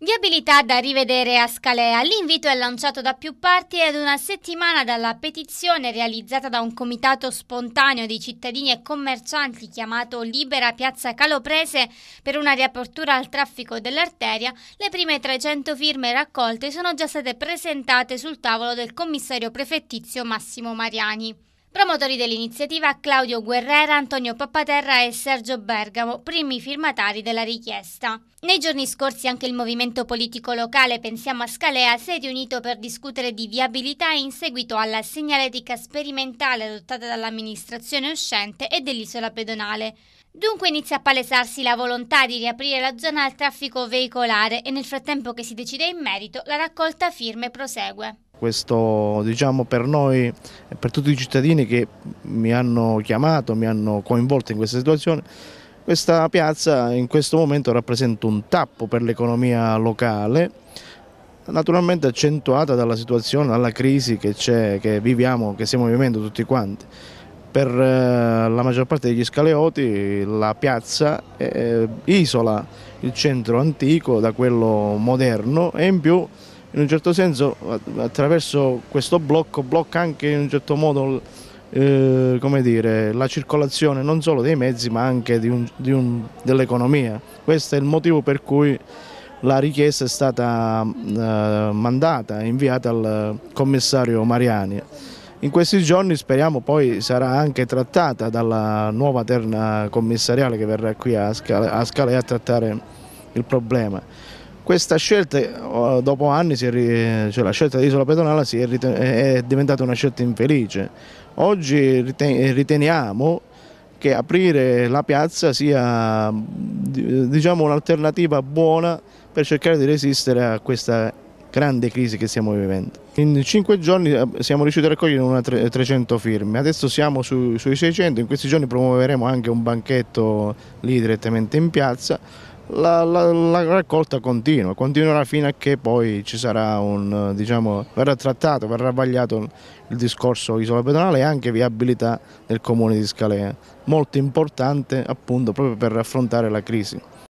Viabilità da rivedere a Scalea. L'invito è lanciato da più parti ed una settimana dalla petizione realizzata da un comitato spontaneo di cittadini e commercianti chiamato Libera Piazza Caloprese per una riapertura al traffico dell'arteria, le prime 300 firme raccolte sono già state presentate sul tavolo del commissario prefettizio Massimo Mariani. Promotori dell'iniziativa Claudio Guerrera, Antonio Pappaterra e Sergio Bergamo, primi firmatari della richiesta. Nei giorni scorsi anche il movimento politico locale Pensiamo a Scalea si è riunito per discutere di viabilità in seguito alla segnaletica sperimentale adottata dall'amministrazione uscente e dell'isola pedonale. Dunque inizia a palesarsi la volontà di riaprire la zona al traffico veicolare e nel frattempo che si decide in merito la raccolta firme prosegue. Questo diciamo per noi, per tutti i cittadini che mi hanno chiamato, mi hanno coinvolto in questa situazione, questa piazza in questo momento rappresenta un tappo per l'economia locale, naturalmente accentuata dalla situazione, dalla crisi che, che viviamo, che stiamo vivendo tutti quanti per eh, la maggior parte degli scaleoti la piazza isola il centro antico da quello moderno e in più in un certo senso attraverso questo blocco blocca anche in un certo modo eh, dire, la circolazione non solo dei mezzi ma anche dell'economia. Questo è il motivo per cui la richiesta è stata eh, mandata, inviata al commissario Mariani. In questi giorni speriamo poi sarà anche trattata dalla nuova terna commissariale che verrà qui a Scale, a, Scale a trattare il problema questa scelta dopo anni ri... cioè, la scelta di isola pedonale è, è, diventata una scelta infelice oggi riteniamo che aprire la piazza sia diciamo, un'alternativa buona per cercare di resistere a questa grande crisi che stiamo vivendo. In cinque giorni eh, siamo riusciti a raccogliere una 300 firme, adesso siamo su, sui 600, in questi giorni promuoveremo anche un banchetto lì direttamente in piazza la, la, la, raccolta continua, continuerà fino a che poi ci sarà un, eh, diciamo, verrà trattato, verrà vagliato il discorso isola pedonale e anche viabilità del comune di Scalea, molto importante appunto proprio per affrontare la crisi.